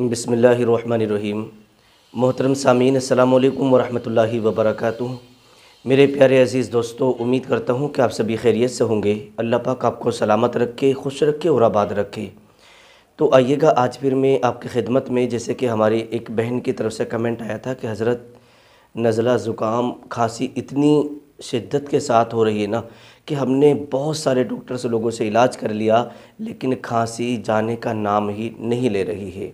बसमीम मोहतरम सामीन अल्लाम वरहमल वबरक मेरे प्यारे अज़ीज़ दोस्तों उम्मीद करता हूँ कि आप सभी खैरियत से होंगे अल्लाह पाक आपको सलामत रखे खुश रखे और आबाद रखे तो आइएगा आज फिर मैं आपकी खिदमत में जैसे कि हमारी एक बहन की तरफ से कमेंट आया था कि हज़रत नज़ला ज़ुकाम खांसी इतनी शिद्दत के साथ हो रही है ना कि हमने बहुत सारे डॉक्टर्स लोगों से इलाज कर लिया लेकिन खांसी जाने का नाम ही नहीं ले रही है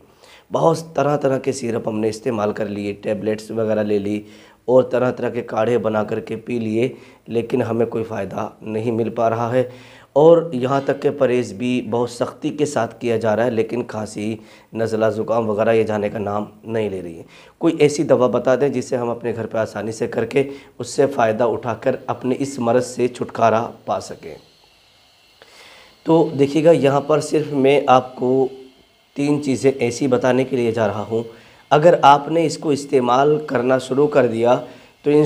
बहुत तरह तरह के सिरप हमने इस्तेमाल कर लिए टैबलेट्स वगैरह ले ली और तरह तरह के काढ़े बना कर के पी लिए लेकिन हमें कोई फ़ायदा नहीं मिल पा रहा है और यहाँ तक के परहेज़ भी बहुत सख्ती के साथ किया जा रहा है लेकिन खांसी नज़ला ज़ुकाम वगैरह ये जाने का नाम नहीं ले रही है कोई ऐसी दवा बता दें जिसे हम अपने घर पर आसानी से करके उससे फ़ायदा उठाकर अपने इस मर्ज़ से छुटकारा पा सकें तो देखिएगा यहाँ पर सिर्फ मैं आपको तीन चीज़ें ऐसी बताने के लिए जा रहा हूँ अगर आपने इसको इस्तेमाल करना शुरू कर दिया तो इन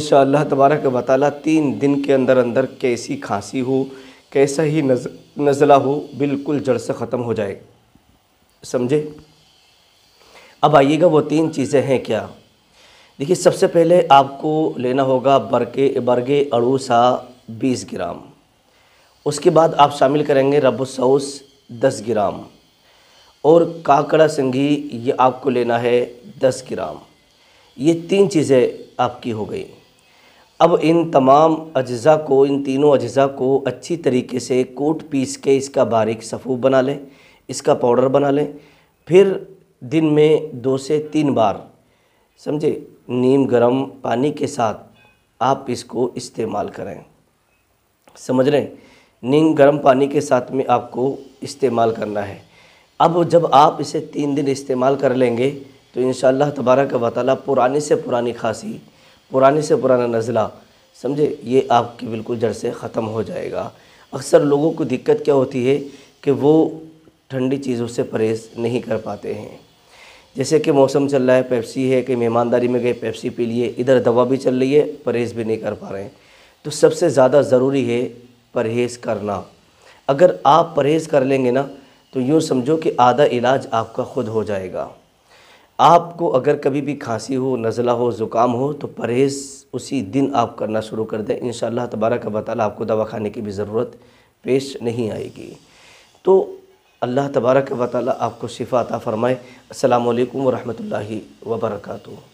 तबारक बताल तीन दिन के अंदर अंदर कैसी खांसी हो कैसा ही नज नज़ला हो बिल्कुल जड़ से ख़त्म हो जाए समझे अब आइएगा वो तीन चीज़ें हैं क्या देखिए सबसे पहले आपको लेना होगा बरके बरगे अड़ूसा 20 ग्राम उसके बाद आप शामिल करेंगे रबसौस 10 ग्राम और काकड़ा संघी ये आपको लेना है दस ग्राम ये तीन चीज़ें आपकी हो गई अब इन तमाम अज्जा को इन तीनों अज्जा को अच्छी तरीके से कोट पीस के इसका बारीक सफ़ू बना लें इसका पाउडर बना लें फिर दिन में दो से तीन बार समझे नीम गर्म पानी के साथ आप इसको इस्तेमाल करें समझ रहे नीम गर्म पानी के साथ में आपको इस्तेमाल करना है अब जब आप इसे तीन दिन इस्तेमाल कर लेंगे तो इन तबारक वाली पुरानी से पुरानी खांसी पुराने से पुराना नज़ला समझे ये आपकी बिल्कुल जड़ से ख़त्म हो जाएगा अक्सर लोगों को दिक्कत क्या होती है कि वो ठंडी चीज़ों से परहेज़ नहीं कर पाते हैं जैसे कि मौसम चल रहा है पेप्सी है कि मेहमानदारी में गए पेप्सी पी लिए इधर दवा भी चल रही है परहेज़ भी नहीं कर पा रहे हैं तो सबसे ज़्यादा ज़रूरी है परहेज़ करना अगर आप परहेज़ कर लेंगे ना तो यूँ समझो कि आधा इलाज आपका ख़ुद हो जाएगा आपको अगर कभी भी खांसी हो नज़ला हो ज़ुकाम हो तो परहेज़ उसी दिन आप करना शुरू कर दें इन शाला का बताल आपको दवा खाने की भी ज़रूरत पेश नहीं आएगी तो अल्लाह तबारक वाली आपको शिफाता फ़रमाए अल्लाम वरहि वर्का